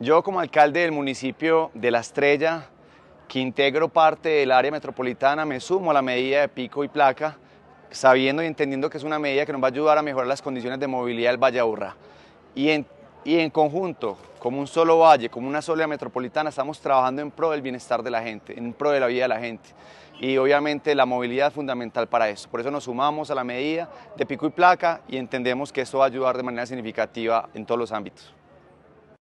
Yo como alcalde del municipio de La Estrella, que integro parte del área metropolitana, me sumo a la medida de pico y placa, sabiendo y entendiendo que es una medida que nos va a ayudar a mejorar las condiciones de movilidad del Valle Aburrá. Y en, y en conjunto, como un solo valle, como una sola metropolitana, estamos trabajando en pro del bienestar de la gente, en pro de la vida de la gente. Y obviamente la movilidad es fundamental para eso. Por eso nos sumamos a la medida de pico y placa y entendemos que esto va a ayudar de manera significativa en todos los ámbitos.